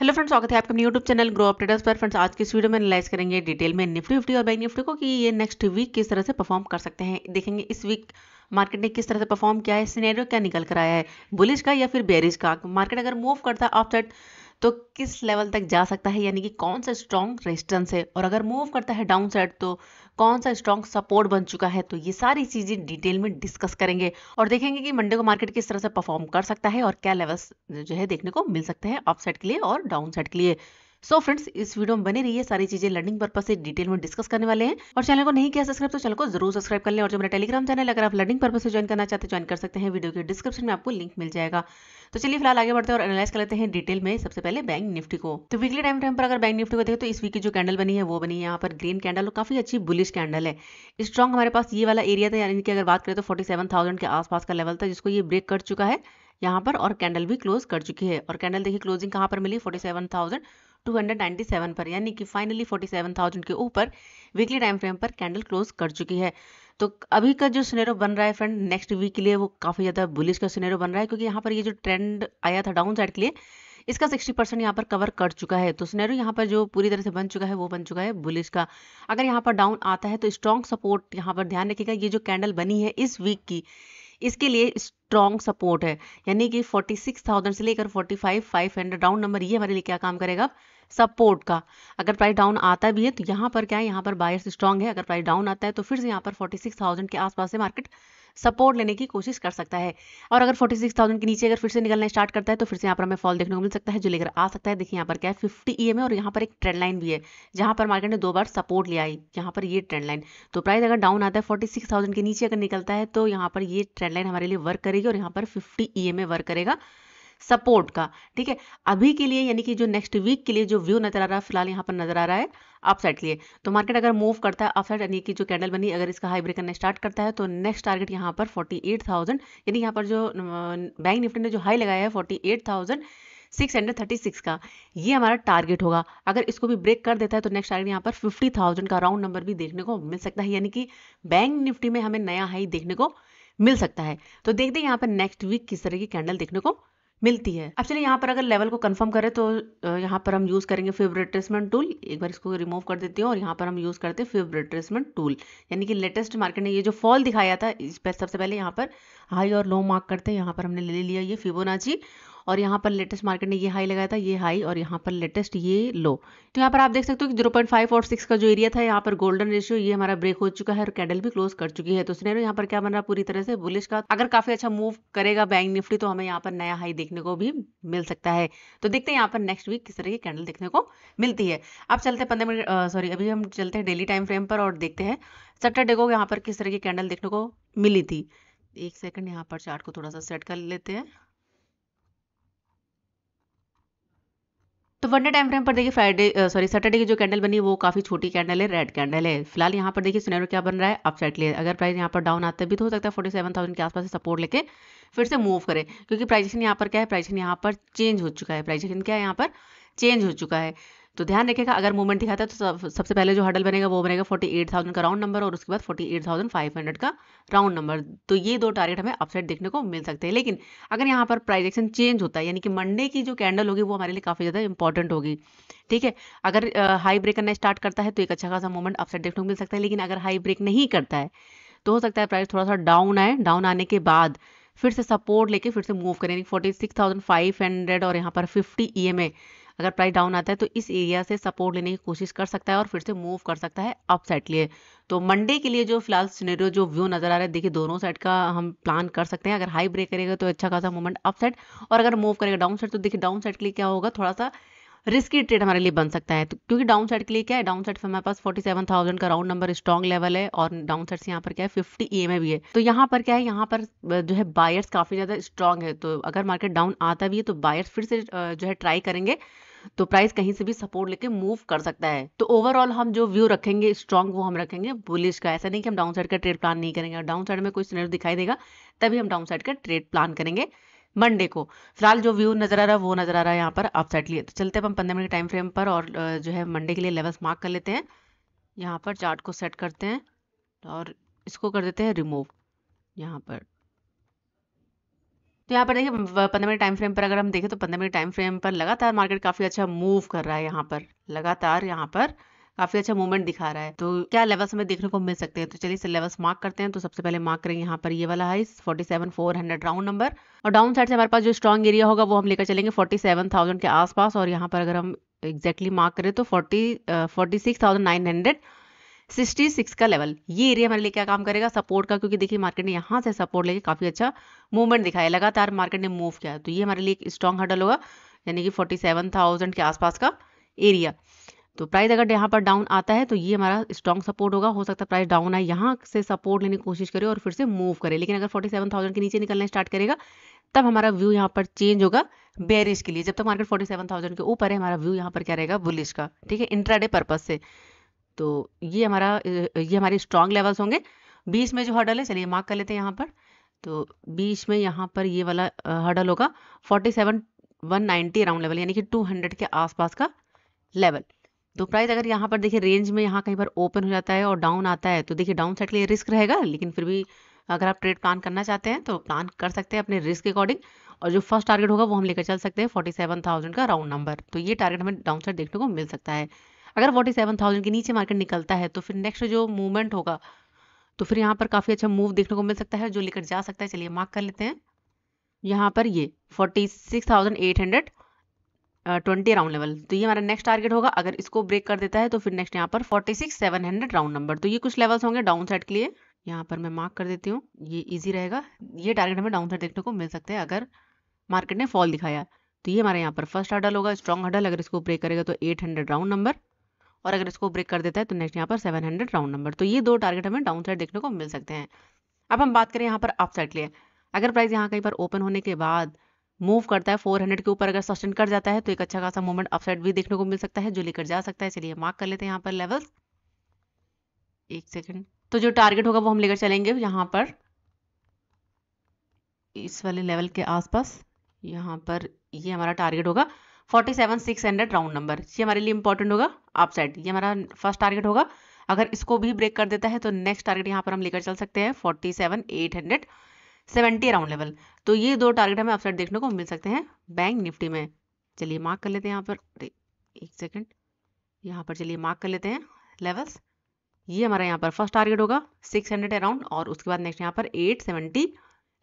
hello friends स्वागत है आपके अपने यूट्यूब चैनल ग्रो अपडेटर्स पर फ्रेंड्स आज की इस वीडियो में एनालाइज करेंगे डिटेल में निफ्टी फिफ्टी और बैंक निफ्टी को कि ये नेक्स्ट वीक किस तरह से परफॉर्म कर सकते हैं देखेंगे इस वीक मार्केट ने किस तरह से परफॉर्म किया है सीनेरियो क्या निकल कर आया है बुलिश का या फिर बेरिज का मार्केट अगर मूव करता है ऑफ तो किस लेवल तक जा सकता है यानी कि कौन सा स्ट्रॉन्ग रेजिस्टेंस है और अगर मूव करता है डाउन साइड तो कौन सा स्ट्रॉन्ग सपोर्ट बन चुका है तो ये सारी चीज़ें डिटेल में डिस्कस करेंगे और देखेंगे कि मंडे को मार्केट किस तरह से परफॉर्म कर सकता है और क्या लेवल्स जो है देखने को मिल सकते हैं अप साइड के लिए और डाउन साइड के लिए सो so फ्रेंड्स इस वीडियो में रही है सारी चीजें लर्निंग पर्पज से डिटेल में डिस्कस करने वाले हैं और चैनल को नहीं किया सब्सक्राइब तो चैनल को जरूर सब्सक्राइब कर लें और जो मेरा टेलीग्राम चैनल अगर आप लर्निंग पर्पज से ज्वाइन करना चाहते हैं ज्वाइन कर सकते हैं वीडियो के डिस्क्रिप्शन में आपको लिंक मिल जाएगा तो चलिए फिलहाल आगे बढ़ते हैं और एनालाइज कर लेते हैं डिटेल में सबसे पहले बैंक निफ्टी को तो वीकली टाइम टाइम पर अगर बैंक निफ्टी को देखें तो इस वीक की जो कैंडल बनी है वो बनी है यहाँ पर ग्रीन कैंडल और काफी अच्छी बुलिश कैंडल है स्ट्रॉन्ग हमारे पास ये वाला एरिया था यानी कि अगर बात करें तो फोर्टी के आसपास का लेवल था जिसको ये ब्रेक कर चुका है यहाँ पर और कैंडल भी क्लोज कर चुकी है और कैंडल देखिए क्लोजिंग कहाँ पर मिली फोर्टी सेवन थाउजेंड 297 पर यानी कि फाइनली 47,000 के ऊपर वीकली टाइम फ्रेम पर कैंडल क्लोज कर चुकी है तो अभी का जो सिनेरो बन रहा है फ्रेंड नेक्स्ट वीक के लिए वो काफ़ी ज़्यादा बुलिश का सिनेरो बन रहा है क्योंकि यहाँ पर ये जो ट्रेंड आया था डाउन साइड के लिए इसका 60 परसेंट यहाँ पर कवर कर चुका है तो स्नेरो यहाँ पर जो पूरी तरह से बन चुका है वो बन चुका है बुलिश का अगर यहाँ पर डाउन आता है तो स्ट्रॉन्ग सपोर्ट यहाँ पर ध्यान रखेगा ये जो कैंडल बनी है इस वीक की इसके लिए स्ट्रॉन्ग सपोर्ट है यानी कि 46,000 से लेकर 45,500 डाउन नंबर ये हमारे लिए क्या काम करेगा सपोर्ट का अगर प्राइस डाउन आता भी है तो यहाँ पर क्या है यहाँ पर बायर्स स्ट्रांग है अगर प्राइस डाउन आता है तो फिर से यहाँ पर 46,000 के आसपास से मार्केट सपोर्ट लेने की कोशिश कर सकता है और अगर 46,000 के नीचे अगर फिर से निकलना स्टार्ट करता है तो फिर से यहाँ पर हमें फॉल देखने को मिल सकता है जो लेकर आ सकता है देखिए यहाँ पर क्या है फिफ्टी ई e और यहाँ पर एक ट्रेंड लाइन भी है जहाँ पर मार्केट ने दो बार सपोर्ट लिया है यहाँ पर ये ट्रेंड लाइन तो प्राइस अगर डाउन आता है फोर्टी के नीचे अगर निकलता है तो यहाँ पर ये ट्रेंड लाइन हमारे लिए वर्क करेगी और यहाँ पर फिफ्टी ई वर्क करेगा सपोर्ट का ठीक है अभी के लिए यानी कि जो नेक्स्ट वीक के लिए जो व्यू नजर आ रहा है फिलहाल यहाँ पर नजर आ रहा है अपसाइड के लिए तो मार्केट अगर मूव करता है अपसाइड यानी कि जो कैंडल बनी अगर इसका हाई ब्रेक करना स्टार्ट करता है तो नेक्स्ट टारगेट यहाँ पर फोर्टी यानी यहाँ पर जो बैंक निफ्टी ने जो हाई लगाया है forty six hundred thirty six का ये हमारा टारगेट होगा अगर इसको भी ब्रेक कर देता है तो नेक्स्ट टारगेट यहाँ पर फिफ्टी थाउजेंड का राउंड नंबर भी देखने को मिल सकता है यानी कि बैंक निफ्टी में हमें नया हाई देखने को मिल सकता है तो देखते हैं यहाँ पर नेक्स्ट वीक किस तरह की कैंडल देखने को मिलती है अब चलिए यहाँ पर अगर लेवल को कंफर्म करें तो यहाँ पर हम यूज़ करेंगे फिब रिट्रेसमेंट टूल एक बार इसको रिमूव कर देती हूँ और यहाँ पर हम यूज़ करते हैं फिब रिट्रेसमेंट टूल यानी कि लेटेस्ट मार्केट ने ये जो फॉल दिखाया था इस पर सबसे पहले यहाँ पर हाई और लो मार्क करते हैं यहाँ पर हमने ले लिया ये फिबोनाची और यहाँ पर लेटेस्ट मार्केट ने ये हाई लगाया था ये हाई और यहाँ पर लेटेस्ट ये लो तो यहाँ पर आप देख सकते हो कि 0.5 और 6 का जो एरिया था यहाँ पर गोल्डन रेशियो ये हमारा ब्रेक हो चुका है और कैंडल भी क्लोज कर चुकी है तो सुनहरो यहाँ पर क्या बन रहा पूरी तरह से बुलिश का अगर काफी अच्छा मूव करेगा बैंक निफ्टी तो हमें यहाँ पर नया हाई देखने को भी मिल सकता है तो देखते हैं यहाँ पर नेक्स्ट वीक किस तरह की कैंडल देखने को मिलती है अब चलते हैं पंद्रह मिनट सॉरी अभी हम चलते हैं डेली टाइम फ्रेम पर और देखते हैं सैटरडे को यहाँ पर किस तरह की कैंडल देखने को मिली थी एक सेकंड यहाँ पर चार्ट को थोड़ा सा सेट कर लेते हैं तो वन डे टाइम फ्रेम पर देखिए फ्राइडे सॉरी सैटरडे की जो कैंडल बनी वो काफ़ी छोटी कैंडल है रेड कैंडल है फिलहाल यहाँ पर देखिए सुनैरो क्या बन रहा है अपसाइड लिए अगर प्राइस यहाँ पर डाउन आता है भी तो हो सकता है फोर्टी सेवन थाउजेंड के आसपास सपोर्ट लेके फिर से मूव करें क्योंकि प्राइजेशन यहाँ पर क्या है प्राइजेशन यहाँ पर चेंज हो चुका है प्राइजेशन क्या है यहाँ पर चेंज हो चुका है तो ध्यान रखेगा अगर मूवमेंट दिखाता है तो सबसे पहले जो हडल बनेगा वो बनेगा फोर्टी एट थाउजेंड का राउंड नंबर और उसके बाद forty eight thousand five hundred का राउंड नंबर तो ये दो टारगेट हमें अपसाइड देखने को मिल सकते हैं लेकिन अगर यहाँ पर प्राइजेक्शन चेंज होता है यानी कि मंडे की जो कैंडल होगी वो हमारे लिए काफ़ी ज़्यादा इंपॉर्टेंट होगी ठीक है अगर हाई ब्रेक करना स्टार्ट करता है तो एक अच्छा खासा मूवमेंट अपसाइड देखने को मिल सकता है लेकिन अगर हाई ब्रेक नहीं करता है तो हो सकता है प्राइस थोड़ा सा डाउन आए डाउन आने के बाद फिर से सपोर्ट लेके फिर से मूव करें forty six thousand five hundred और यहाँ पर फिफ्टी ई एम ए अगर प्राइस डाउन आता है तो इस एरिया से सपोर्ट लेने की कोशिश कर सकता है और फिर से मूव कर सकता है अप साइड लिए तो मंडे के लिए जो फिलहाल सिनेरियो जो व्यू नजर आ रहा है देखिए दोनों साइड का हम प्लान कर सकते हैं अगर हाई ब्रेक करेगा तो अच्छा खासा मूवमेंट अप साइड और अगर मूव करेगा डाउन साइड तो देखिए डाउन साइड के लिए क्या होगा थोड़ा सा रिस्की ट्रेड हमारे लिए बन सकता है तो क्योंकि डाउन साइड के लिए क्या है डाउन साइड हमारे पास 47,000 का राउंड नंबर स्ट्रॉन्ग लेवल है और डाउन साइड से यहाँ पर क्या है फिफ्टी ई e भी है तो यहाँ पर क्या है यहाँ पर जो है बायर्स काफी ज्यादा स्ट्रॉन्ग है तो अगर मार्केट डाउन आता भी है तो बायर्स फिर से जो है ट्राई करेंगे तो प्राइस कहीं से भी सपोर्ट लेके मूव कर सकता है तो ओवरऑल हम जो व्यू रखेंगे स्ट्रॉन्ग वो हम रखेंगे बुलिश का ऐसा नहीं कि हम डाउन साइड का ट्रेड प्लान नहीं करेंगे डाउन साइड में कोई स्नेर दिखाई देगा तभी हम डाउन साइड का ट्रेड प्लान करेंगे मंडे को फिलहाल जो व्यू नजर आ रहा है वो नजर आ रहा है यहाँ पर अपसाइड लिए तो चलते हैं हम पंद्रह मिनट टाइम फ्रेम पर और जो है मंडे के लिए लेवल्स मार्क कर लेते हैं यहाँ पर चार्ट को सेट करते हैं और इसको कर देते हैं रिमूव यहाँ पर तो यहाँ पर देखिए पंद्रह मिनट टाइम फ्रेम पर अगर हम देखें तो पंद्रह मिनट टाइम फ्रेम पर लगातार मार्केट काफ़ी अच्छा मूव कर रहा है यहाँ पर लगातार यहाँ पर काफी अच्छा मूवमेंट दिखा रहा है तो क्या लेवल्स हमें देखने को मिल सकते हैं तो चलिए लेवल्स मार्क करते हैं तो सबसे पहले मार्क करेंगे यहाँ पर ये वाला high forty seven four hundred round number और डाउन साइड से हमारे पास जो स्ट्रॉन्ग एरिया होगा वो हम लेकर चलेंगे फोर्टी सेवन थाउजेंड के आसपास और यहाँ पर अगर हम एग्जैक्टली मार्क करें तो forty forty six thousand nine hundred 66 का लेवल ये एरिया हमारे लिए क्या काम करेगा सपोर्ट का क्योंकि देखिए मार्केट ने यहाँ से सपोर्ट लेके काफ़ी अच्छा मूवमेंट दिखाया लगातार मार्केट ने मूव किया तो ये हमारे लिए एक स्ट्रॉन्ग हडल होगा यानी कि 47,000 के आसपास का एरिया तो प्राइस अगर यहाँ पर डाउन आता है तो ये हमारा स्ट्रॉन्ग सपोर्ट होगा हो सकता है प्राइस डाउन आए यहाँ से सपोर्ट लेने की कोशिश करे और फिर से मूव करे लेकिन अगर 47,000 के नीचे निकलना स्टार्ट करेगा तब हमारा व्यू यहाँ पर चेंज होगा बेरिश के लिए जब तक मार्केट 47,000 के ऊपर है हमारा व्यू यहाँ पर क्या रहेगा बुलिश का ठीक है इंट्राडे पर्पज से तो ये हमारा ये हमारे स्ट्रॉन्ग लेवल्स होंगे बीस में जो हर्डल है चलिए मार्क कर लेते हैं यहाँ पर तो बीस में यहाँ पर ये वाला हर्डल होगा forty seven one ninety around level यानी कि टू हंड्रेड के आसपास का लेवल तो प्राइस अगर यहाँ पर देखिए रेंज में यहाँ कहीं पर ओपन हो जाता है और डाउन आता है तो देखिए डाउन साइड के लिए रिस्क रहेगा लेकिन फिर भी अगर आप ट्रेड प्लान करना चाहते हैं तो प्लान कर सकते हैं अपने रिस्क के अकॉर्डिंग और जो फर्स्ट टारगेट होगा वो हम लेकर चल सकते हैं फोर्टी सेवन थाउजेंड का राउंड नंबर तो ये टारगेट हमें डाउन साइड देखने को मिल सकता है अगर फोर्टी सेवन थाउजेंड के नीचे मार्केट निकलता है तो फिर नेक्स्ट जो मूवमेंट होगा तो फिर यहाँ पर काफ़ी अच्छा मूव देखने को मिल सकता है जो लेकर जा सकता है चलिए मार्क कर लेते हैं यहाँ पर ये forty six thousand eight hundred twenty round level तो ये हमारा नेक्स्ट टारगेट होगा अगर इसको ब्रेक कर देता है तो फिर नेक्स्ट यहाँ पर forty six seven hundred round number तो ये कुछ लेवल्स होंगे डाउन साइड के लिए यहाँ पर मैं मार्क कर देती हूँ ये इजी रहेगा ये टारगेट हमें डाउन साइड देखने को मिल सकता है अगर मार्केट ने फॉल दिखाया तो ये हमारे यहाँ पर फर्स्ट हडल होगा स्ट्रॉन्ग हडल अगर इसको ब्रेक करेगा तो एट हंड्रेड राउंड नंबर और अगर इसको ब्रेक कर देता है तो नेक्स्ट यहाँ पर सेवन हंड्रेड राउंड नंबर तो ये दो टारगेट हमें डाउन साइड देखने को मिल सकते हैं अब हम बात करें यहाँ पर अप साइड लिए अगर प्राइस यहाँ कहीं पर ओपन होने के बाद मूव करता है 400 के ऊपर अगर सस्टेन कर जाता है तो एक अच्छा खासा मूवमेंट अपसाइड भी देखने को मिल सकता है जो लेकर जा सकता है इसलिए मार्क कर लेते हैं यहाँ पर लेवल्स एक सेकेंड तो जो टारगेट होगा वो हम लेकर चलेंगे यहाँ पर इस वाले लेवल के आसपास यहाँ पर ये हमारा टारगेट होगा forty seven six hundred round number ये हमारे लिए इंपॉर्टेंट होगा आप साइड ये हमारा फर्स्ट टारगेट होगा अगर इसको भी ब्रेक कर देता है तो नेक्स्ट टारगेट यहाँ पर हम लेकर चल सकते हैं forty seven eight hundred seventy around level तो ये दो टारगेट हमें अपसाइड देखने को मिल सकते हैं बैंक निफ्टी में चलिए मार्क कर लेते हैं यहाँ पर अरे एक सेकेंड यहाँ पर चलिए मार्क कर लेते हैं लेवल्स ये हमारा यहाँ पर फर्स्ट टारगेट होगा सिक्स हंड्रेड अराउंड और उसके बाद नेक्स्ट यहाँ पर एट सेवेंटी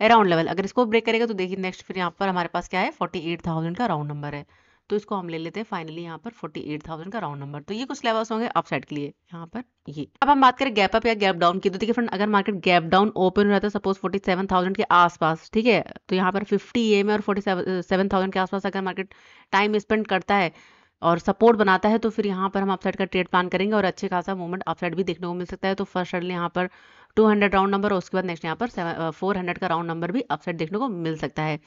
अराउंड लेवल अगर इसको ब्रेक करेगा तो देखिए नेक्स्ट फिर यहाँ पर हमारे पास क्या है फोर्टी एट थाउजेंड का राउंड नंबर है तो इसको हम ले लेते हैं फाइनली यहाँ पर फोर्टी एट थाउजेंड का राउंड नंबर तो ये कुछ लेवल्स होंगे अपसाइड के लिए यहाँ पर ये अब हम बात करें गैप अप या गैप डाउन की तो देखिए फ्रेंड अगर मार्केट गैप डाउन ओपन रहता है सपोज फोर्टी सेवन थाउजेंड के आसपास ठीक है तो यहाँ पर फिफ्टी ए में और फोर्टी सेवन थाउजेंड के आसपास अगर मार्केट टाइम स्पेंड करता है और सपोर्ट बनाता है तो फिर यहाँ पर हम अपसाइड का ट्रेड प्लान करेंगे और अच्छे खासा मूवमेंट अपसाइड भी देखने को मिल सकता है तो फर्स्ट यहाँ पर टू हंड्रेड राउंड नंबर उसके बाद नेक्स्ट यहाँ पर फोर हंड्रेड का राउंड नंबर भी अपसाइड देखने को मिल सकता है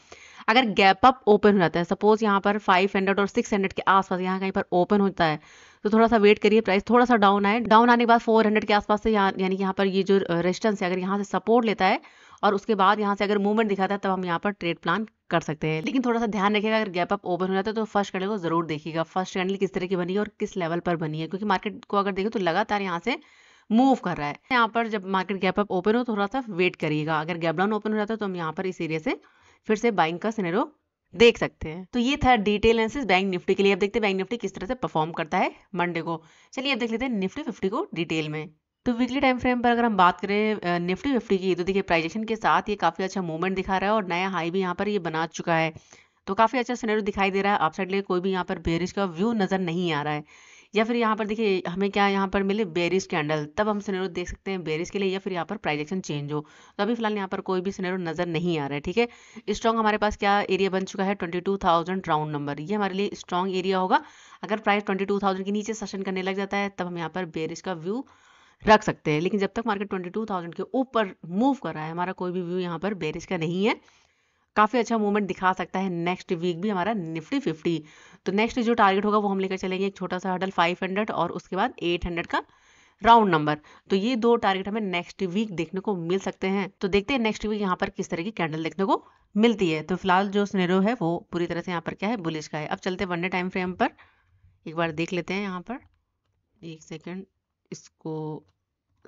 अगर गैप अप ओपन हो जाता है सपोज यहाँ पर फाइव हंड्रेड और सिक्स हंड्रेड के आसपास यहाँ कहीं पर ओपन होता है तो थोड़ा सा वेट करिए प्राइस थोड़ा सा डाउन आए डाउन आने के बाद फोर हंड्रेड के आसपास से यहाँ यानी यहाँ पर ये जो रेजिस्टेंस है अगर यहाँ से सपोर्ट लेता है और उसके बाद यहाँ से अगर मूवमेंट दिखाता है तब तो हम यहाँ पर ट्रेड प्लान कर सकते हैं लेकिन थोड़ा सा ध्यान रखिएगा अगर गैप अप ओपन हो जाता है तो फर्स्ट कैंडल को जरूर देखिएगा फर्स्ट कैंडल किस तरह की बनी है और किस लेवल पर बनी है क्योंकि मार्केट को अगर देखें तो लगातार यहाँ से मूव कर रहा है यहाँ पर जब मार्केट गैप अप ओपन हो तो थोड़ा सा वेट करिएगा अगर गैप डाउन ओपन हो जाता है तो हम यहाँ पर इस एरिया से फिर से बाइंग का सिनेरो देख सकते हैं तो ये था डिटेल एनालिसिस बैंक निफ्टी के लिए अब देखते हैं बैंक निफ्टी किस तरह से परफॉर्म करता है मंडे को चलिए अब देख लेते हैं निफ्टी फिफ्टी को डिटेल में तो वीकली टाइम फ्रेम पर अगर हम बात करें निफ्टी फिफ्टी की तो देखिए प्राइजेशन के साथ ये काफ़ी अच्छा मूवमेंट दिखा रहा है और नया हाई भी यहाँ पर ये बना चुका है तो काफ़ी अच्छा सिनेरियो दिखाई दे रहा है साइड लिए कोई भी यहाँ पर बेरिश का व्यू नज़र नहीं आ रहा है या फिर यहाँ पर देखिए हमें क्या यहाँ पर मिले बेरिस कैंडल तब हम सिनेरो देख सकते हैं बेरिस के लिए या फिर यहाँ पर प्राइजेक्शन चेंज हो तो अभी फिलहाल यहाँ पर कोई भी सिनेरो नजर नहीं आ रहा है ठीक है स्ट्रॉन्ग हमारे पास क्या एरिया बन चुका है twenty two thousand round number ये हमारे लिए स्ट्रॉन्ग एरिया होगा अगर प्राइस ट्वेंटी टू थाउजेंड के नीचे सेशन करने लग जाता है तब हम यहाँ पर बेरिस का व्यू रख सकते हैं लेकिन जब तक मार्केट 22,000 के ऊपर मूव कर रहा है हमारा कोई भी व्यू यहाँ पर बेरिश का नहीं है काफ़ी अच्छा मूवमेंट दिखा सकता है नेक्स्ट वीक भी हमारा निफ्टी फिफ्टी तो नेक्स्ट जो टारगेट होगा वो हम लेकर चलेंगे एक छोटा सा हडल फाइव हंड्रेड और उसके बाद एट हंड्रेड का राउंड नंबर तो ये दो टारगेट हमें नेक्स्ट वीक देखने को मिल सकते हैं तो देखते हैं नेक्स्ट वीक यहाँ पर किस तरह की कैंडल देखने को मिलती है तो फिलहाल जो स्नेरो है वो पूरी तरह से यहाँ पर क्या है बुलिश का है अब चलते हैं वनडे टाइम फ्रेम पर एक बार देख लेते हैं यहाँ पर एक सेकेंड इसको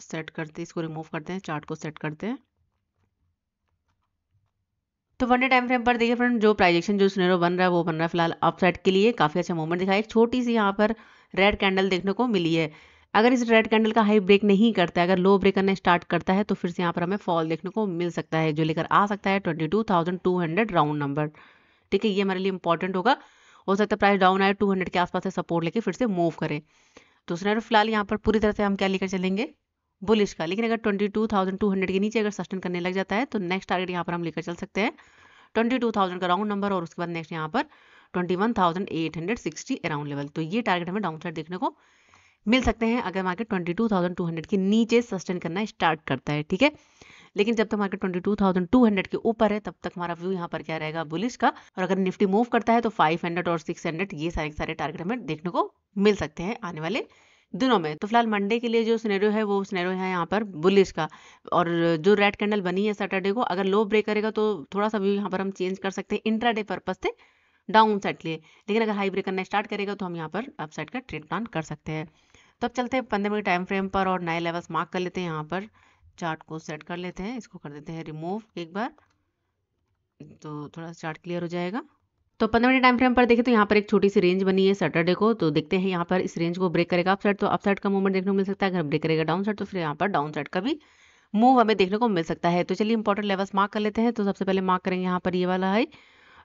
सेट करते इसको रिमूव करते हैं चार्ट को सेट करते हैं तो वन डे टाइम फ्रेम पर देखिए फ्रेंड जो प्राइजेक्शन जो स्नेरो बन रहा है वो बन रहा है फिलहाल अपसाइड के लिए काफ़ी अच्छा मूवमेंट दिखाई एक छोटी सी यहाँ पर रेड कैंडल देखने को मिली है अगर इस रेड कैंडल का हाई ब्रेक नहीं करता है अगर लो ब्रेक करना स्टार्ट करता है तो फिर से यहाँ पर हमें फॉल देखने को मिल सकता है जो लेकर आ सकता है twenty two thousand two hundred round number ठीक है ये हमारे लिए इंपॉर्टेंट होगा हो सकता है प्राइस डाउन आए टू हंड्रेड के आसपास से सपोर्ट लेके फिर से मूव करें तो स्नेरो फिलहाल यहाँ पर पूरी तरह से हम क्या लेकर चलेंगे बुलिश का लेकिन अगर twenty two thousand two hundred के नीचे अगर सस्टेन करने लग जाता है तो नेक्स्ट टारगेट यहाँ पर हम लेकर चल सकते हैं ट्वेंटी टू थाउजेंड का राउंड नंबर और उसके बाद नेक्स्ट यहाँ पर twenty one thousand eight hundred sixty around level तो ये टारगेट हमें डाउन साइड देखने को मिल सकते हैं अगर market twenty two thousand two hundred के नीचे सस्टेन करना स्टार्ट करता है ठीक है लेकिन जब तक market twenty two thousand two hundred के ऊपर है तब तक हमारा व्यू यहाँ पर क्या रहेगा बुलिश का और अगर निफ्टी मूव करता है तो फाइव हंड्रेड और सिक्स हंड्रेड ये सारे सारे टारगेट हमें देखने को मिल सकते हैं आने वाले दिनों में तो फिलहाल मंडे के लिए जो स्नेरो है वो स्नेरो है यहाँ पर बुलिश का और जो रेड कैंडल बनी है सैटरडे को अगर लो ब्रेक करेगा तो थोड़ा सा व्यू यहाँ पर हम चेंज कर सकते हैं इंट्रा डे पर्पज से डाउन साइड लिए लेकिन अगर हाई ब्रेक करना स्टार्ट करेगा तो हम यहाँ पर अप साइड का ट्रेड प्लान कर सकते हैं तो अब चलते हैं पंद्रह मिनट टाइम फ्रेम पर और नए लेवल्स मार्क कर लेते हैं यहाँ पर चार्ट को सेट कर लेते हैं इसको कर देते हैं रिमूव एक बार तो थोड़ा चार्ट क्लियर हो जाएगा तो पंद्रह मिनट टाइम फ्रेम पर देखें तो यहाँ पर एक छोटी सी रेंज बनी है सैटरडे को तो देखते हैं यहाँ पर इस रेंज को ब्रेक करेगा अपसाइड तो अपसाइड का मूवमेंट देखने को मिल सकता है अगर ब्रेक करेगा डाउन साइड तो फिर यहाँ पर डाउन साइड का भी मूव हमें देखने को मिल सकता है तो चलिए इंपॉर्टेंट लेवल्स मार्क कर लेते हैं तो सबसे पहले मार्क करेंगे यहाँ पर ये वाला है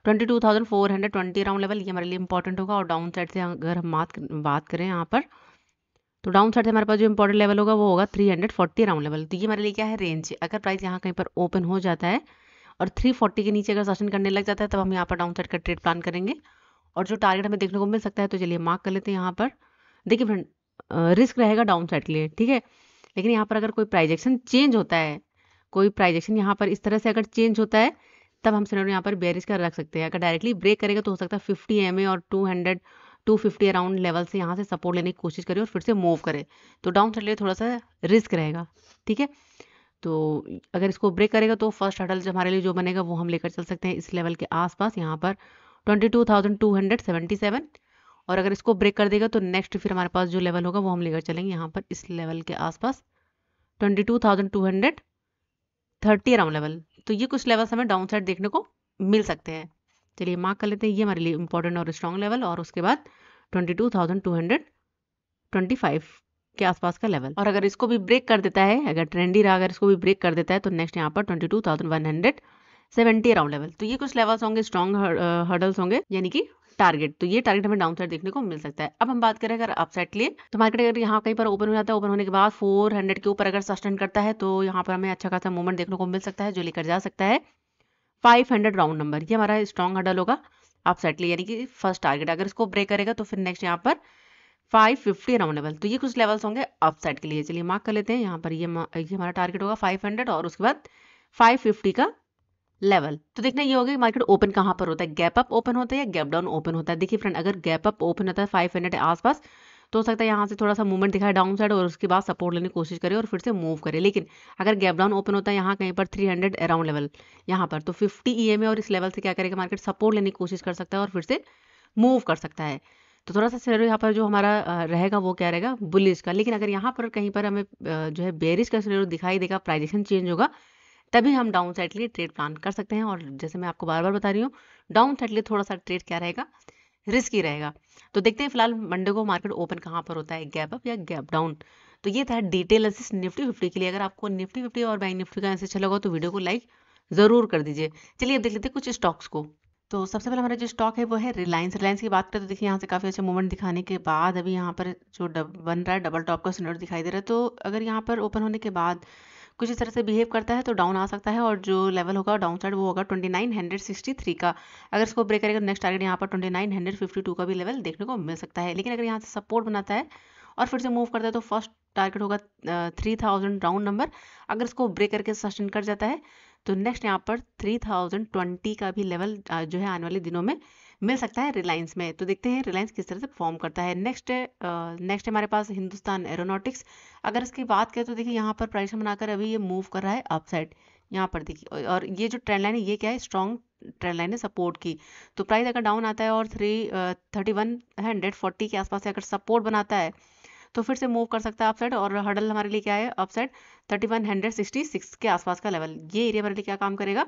twenty two thousand four hundred twenty round level ये हमारे लिए इंपॉर्टेंट होगा और डाउन साइड से अगर हम बात करें यहाँ पर तो डाउन साइड से हमारे पास जो इंपॉर्टेंट लेवल होगा वो होगा three hundred forty round level तो ये हमारे लिए क्या है रेंज अगर प्राइस यहाँ कहीं पर ओपन हो जाता है और 340 के नीचे अगर सस्टेन करने लग जाता है तब हम यहाँ पर डाउन साइड का ट्रेड प्लान करेंगे और जो टारगेट हमें देखने को मिल सकता है तो चलिए मार्क कर लेते हैं यहाँ पर देखिए फ्रेंड रिस्क रहेगा डाउन साइड के लिए ठीक है लेकिन यहाँ पर अगर कोई प्राइजेक्शन चेंज होता है कोई प्राइजेक्शन यहाँ पर इस तरह से अगर चेंज होता है तब हम सिनेरियो यहाँ पर बेरिज का रख सकते हैं अगर डायरेक्टली ब्रेक करेगा तो हो सकता है फिफ्टी एम और two hundred two fifty around level से यहाँ से सपोर्ट लेने की कोशिश करें और फिर से मूव करें तो डाउन साइड लिए थोड़ा सा रिस्क रहेगा ठीक है तो अगर इसको ब्रेक करेगा तो फर्स्ट हटल हमारे लिए जो बनेगा वो हम लेकर चल सकते हैं इस लेवल के आसपास यहाँ पर 22,277 और अगर इसको ब्रेक कर देगा तो नेक्स्ट फिर हमारे पास जो लेवल होगा वो हम लेकर चलेंगे यहाँ पर इस लेवल के आसपास 22,230 अराउंड लेवल तो ये कुछ लेवल्स हमें डाउन साइड देखने को मिल सकते हैं चलिए मार्क कर लेते हैं ये हमारे लिए इंपॉर्टेंट और स्ट्रॉन्ग लेवल और उसके बाद twenty two thousand two hundred twenty five के आसपास का लेवल और अगर इसको भी ब्रेक कर देता है अगर ट्रेंडी रहा अगर इसको भी ब्रेक कर देता है तो नेक्स्ट यहाँ पर twenty two thousand one hundred seventy around level तो ये कुछ लेवल्स होंगे स्ट्रॉन्ग हर्डल्स होंगे यानी कि टारगेट तो ये टारगेट हमें डाउन साइड देखने को मिल सकता है अब हम बात करें अगर अपसाइड के लिए तो मार्केट अगर यहाँ कहीं पर ओपन हो जाता है ओपन होने के बाद 400 के ऊपर अगर सस्टेन करता है तो यहाँ पर हमें अच्छा खासा मूवमेंट देखने को मिल सकता है जो लेकर जा सकता है 500 राउंड नंबर ये हमारा स्ट्रॉन्ग हडल होगा अपसाइड यानी कि फर्स्ट टारगेट अगर इसको ब्रेक करेगा तो फिर नेक्स्ट यहाँ पर फाइव फिफ्टी अराउंड लेवल तो ये कुछ लेवल्स होंगे अपसाइड के लिए चलिए मार्क कर लेते हैं यहाँ पर ये ये हमारा टारगेट होगा हंड्रेड और उसके बाद फिफ्टी का लेवल तो देखना ये होगा कि मार्केट ओपन कहाँ पर होता है गैप अप ओपन होता है या गैप डाउन ओपन होता है देखिए फ्रेंड अगर गैप अप ओपन होता है फाइव हंड्रेड आसपास तो हो सकता है यहाँ से थोड़ा सा मूवमेंट दिखाए डाउन साइड और उसके बाद सपोर्ट लेने की कोशिश करे और फिर से मूव करे लेकिन अगर गैप डाउन ओपन होता है यहाँ कहीं पर 300 अराउंड लेवल यहाँ पर तो 50 ई e और इस लेवल से क्या करेगा मार्केट सपोर्ट लेने की कोशिश कर सकता है और फिर से मूव कर सकता है तो थोड़ा सा सिनेरियो यहाँ पर जो हमारा रहेगा वो क्या रहेगा बुलिश का लेकिन अगर यहाँ पर कहीं पर हमें जो है बेरिश का सिनेरियो दिखाई देगा प्राइजेशन चेंज होगा तभी हम डाउन साइड लिए ट्रेड प्लान कर सकते हैं और जैसे मैं आपको बार बार बता रही हूँ डाउन साइड लिए थोड़ा सा ट्रेड क्या रहेगा रिस्की रहेगा तो देखते हैं फिलहाल मंडे को मार्केट ओपन कहाँ पर होता है गैप अप या गैप डाउन तो ये था डिटेल निफ्टी फिफ्टी के लिए अगर आपको निफ्टी फिफ्टी और बैंक निफ्टी का ऐसे अच्छा लगा तो वीडियो को लाइक ज़रूर कर दीजिए चलिए अब देख लेते हैं कुछ स्टॉक्स को तो सबसे पहले हमारा जो स्टॉक है वो है रिलायंस रिलायंस की बात करें तो देखिए यहाँ से काफ़ी अच्छे मूवमेंट दिखाने के बाद अभी यहाँ पर जो डब बन रहा है डबल टॉप का सिलेंडर दिखाई दे रहा है तो अगर यहाँ पर ओपन होने के बाद कुछ इस तरह से बिहेव करता है तो डाउन आ सकता है और जो लेवल होगा डाउन साइड वो होगा twenty nine hundred sixty three का अगर इसको ब्रेक करेगा तो नेक्स्ट टारगेट यहाँ पर twenty nine hundred fifty two का भी लेवल देखने को मिल सकता है लेकिन अगर यहाँ से सपोर्ट बनाता है और फिर से मूव करता है तो फर्स्ट टारगेट होगा थ्री थाउजेंड राउंड नंबर अगर इसको ब्रेक करके सस्टेन कर जाता है तो नेक्स्ट यहाँ पर 3020 का भी लेवल जो है आने वाले दिनों में मिल सकता है रिलायंस में तो देखते हैं रिलायंस किस तरह से परफॉर्म करता है नेक्स्ट नेक्स्ट हमारे पास हिंदुस्तान एरोनॉटिक्स अगर इसकी बात करें तो देखिए यहाँ पर प्राइस बनाकर अभी ये मूव कर रहा है अपसाइड यहाँ पर देखिए और ये जो ट्रेंड लाइन है ये क्या है स्ट्रॉन्ग ट्रेंड लाइन है सपोर्ट की तो प्राइस अगर डाउन आता है और three thirty one hundred forty के आसपास अगर सपोर्ट बनाता है तो फिर से मूव कर सकता है अपसाइड और हडल हमारे लिए क्या है upside thirty one hundred sixty six के आसपास का लेवल ये एरिया हमारे लिए क्या काम करेगा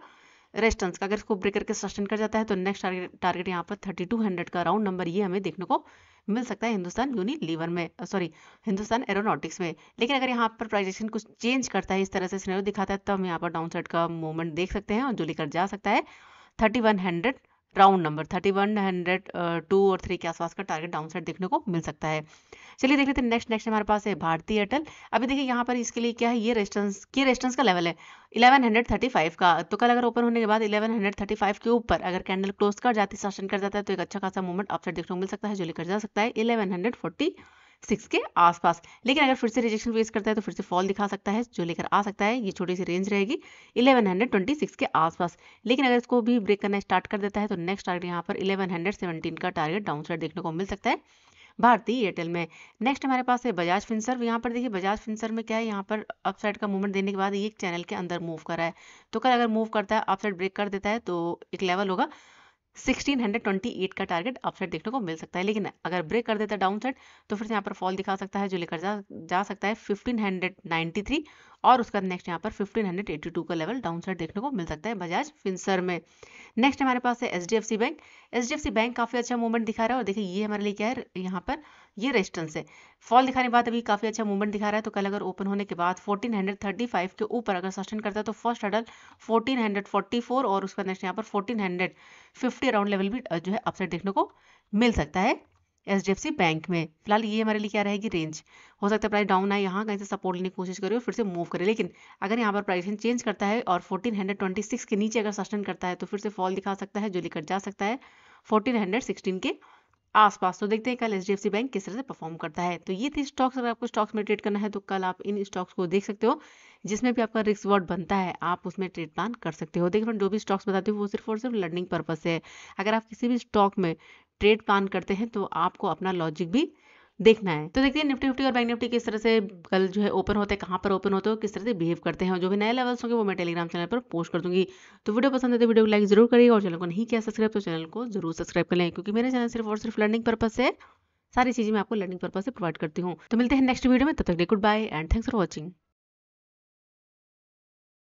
रेस्टेंस का अगर इसको ब्रेक करके सस्टेन कर जाता है तो नेक्स्ट टारगेट यहाँ पर थर्टी टू हंड्रेड का राउंड नंबर ये हमें देखने को मिल सकता है हिंदुस्तान लीवर में सॉरी हिंदुस्तान एरोनॉटिक्स में लेकिन अगर यहाँ पर प्राइजेशन कुछ चेंज करता है इस तरह से स्नेरो दिखाता है तब तो हम यहाँ पर डाउन साइड का मूवमेंट देख सकते हैं और जो लेकर जा सकता है thirty one hundred round number thirty one hundred two और थ्री के आसपास का टारगेट डाउन साइड देखने को मिल सकता है चलिए देख लेते हैं नेक्स्ट नेक्स्ट हमारे पास है भारतीय एयरटेल अभी देखिए यहाँ पर इसके लिए क्या है ये रेस्टेंस के रेस्टेंस का लेवल है फाइव का तो कल अगर ओपन होने के बाद इलेवन हंड्रेड थर्टी फाइव के ऊपर अगर कैंडल क्लोज कर जाती है सेशन कर जाता है तो एक अच्छा खासा मूवमेंट अपसाइड देखने को मिल सकता है जो लेकर जा सकता है इलेवन हंड्रेड फोर्टी सिक्स के आसपास लेकिन अगर फिर से रिजेक्शन फेस करता है तो फिर से फॉल दिखा सकता है जो लेकर आ सकता है ये छोटी सी रेंज रहेगी इलेवन हंड्रेड ट्वेंटी सिक्स के आसपास लेकिन अगर इसको भी ब्रेक करना स्टार्ट कर देता है तो नेक्स्ट टारगेट यहाँ पर इलेवन हंड्रेड सेवेंटीन का टारगेट डाउन साइड देखने को मिल सकता है भारतीय एयरटेल में नेक्स्ट हमारे पास है बजाज फिंसर यहाँ पर देखिए बजाज फिंसर में क्या है यहाँ पर अपसाइड का मूवमेंट देने के बाद ये चैनल के अंदर मूव कर रहा है तो कल अगर मूव करता है अपसाइड ब्रेक कर देता है तो एक लेवल होगा 1628 का टारगेट अपसाइड देखने को मिल सकता है लेकिन अगर ब्रेक कर देता है डाउन साइड तो फिर यहाँ पर फॉल दिखा सकता है जो लेकर जा, जा सकता है 1593 और उसका नेक्स्ट यहाँ पर 1582 का लेवल डाउन साइड देखने को मिल सकता है बजाज फिंसर में नेक्स्ट हमारे पास है एच बैंक एच बैंक काफ़ी अच्छा मूवमेंट दिखा रहा है और देखिए ये हमारे लिए क्या है यहाँ पर ये रेजिस्टेंस है फॉल दिखाने के बाद अभी काफ़ी अच्छा मूवमेंट दिखा रहा है तो कल अगर ओपन होने के बाद 1435 के ऊपर अगर सस्टेन करता है तो फर्स्ट हडल 1444 और उसका नेक्स्ट यहाँ पर 1450 अराउंड लेवल भी जो है अपसेट देखने को मिल सकता है एच बैंक में फिलहाल ये हमारे लिए क्या रहेगी रेंज हो सकता है प्राइस डाउन आए यहाँ कहीं से सपोर्ट लेने की कोशिश करे और फिर से मूव करे लेकिन अगर यहाँ पर प्राइस चेंज करता है और 1426 के नीचे अगर सस्टेन करता है तो फिर से फॉल दिखा सकता है जो लेकर जा सकता है 1416 के आसपास तो देखते हैं कल एच बैंक किस तरह से परफॉर्म करता है तो ये थी स्टॉक्स अगर आपको स्टॉक्स में ट्रेड करना है तो कल आप इन स्टॉक्स को देख सकते हो जिसमें भी आपका रिस्क वर्ड बनता है आप उसमें ट्रेड प्लान कर सकते हो देखिए फ्रेंड जो भी स्टॉक्स बताते हो वो सिर्फ और सिर्फ लर्निंग पर्पज से है अगर आप किसी भी स्टॉक में ट्रेड प्लान करते हैं तो आपको अपना लॉजिक भी देखना है तो देखते हैं निफ्टी निफ्टी और बैंक निफ्टी किस तरह से कल जो है ओपन होते हैं कहाँ पर ओपन होते हैं किस तरह से बिहेव करते हैं जो भी नए लेवल्स होंगे वो मैं टेलीग्राम चैनल पर पोस्ट कर दूंगी तो वीडियो पसंद है तो वीडियो को लाइक जरूर करिए और चैनल को नहीं किया सब्सक्राइब तो चैनल को जरूर सब्सक्राइब कर लें क्योंकि मेरे चैनल सिर्फ और सिर्फ लर्निंग पर्पज से सारी चीज़ें मैं आपको लर्निंग पर्पज से प्रोवाइड करती हूँ तो मिलते हैं नेक्स्ट वीडियो में तब तक good bye and thanks for watching